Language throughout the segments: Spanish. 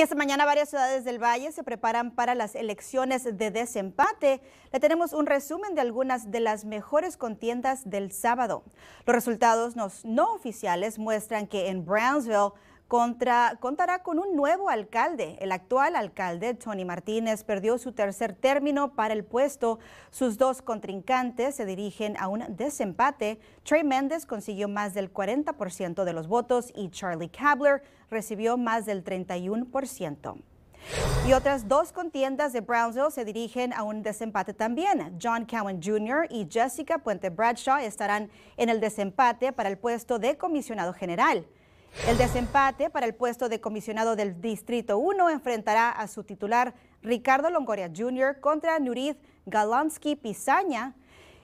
Y esta mañana varias ciudades del Valle se preparan para las elecciones de desempate. Le tenemos un resumen de algunas de las mejores contiendas del sábado. Los resultados no oficiales muestran que en Brownsville contará con un nuevo alcalde. El actual alcalde, Tony Martínez, perdió su tercer término para el puesto. Sus dos contrincantes se dirigen a un desempate. Trey Méndez consiguió más del 40% de los votos y Charlie Kabler recibió más del 31%. Y otras dos contiendas de Brownsville se dirigen a un desempate también. John Cowan Jr. y Jessica Puente Bradshaw estarán en el desempate para el puesto de comisionado general. El desempate para el puesto de comisionado del Distrito 1 enfrentará a su titular Ricardo Longoria Jr. contra Nurid Galansky Pizaña,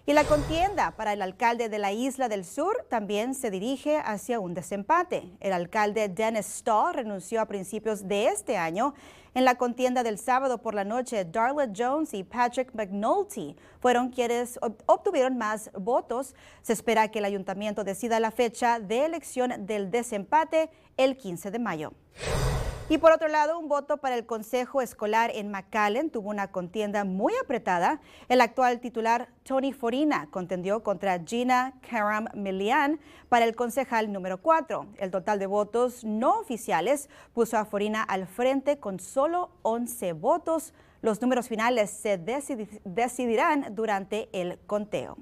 y la contienda para el alcalde de la Isla del Sur también se dirige hacia un desempate. El alcalde Dennis Stahl renunció a principios de este año. En la contienda del sábado por la noche, Darla Jones y Patrick McNulty fueron quienes obtuvieron más votos. Se espera que el ayuntamiento decida la fecha de elección del desempate el 15 de mayo. Y por otro lado, un voto para el Consejo Escolar en McAllen tuvo una contienda muy apretada. El actual titular, Tony Forina, contendió contra Gina Karam millian para el concejal número 4. El total de votos no oficiales puso a Forina al frente con solo 11 votos. Los números finales se decidirán durante el conteo.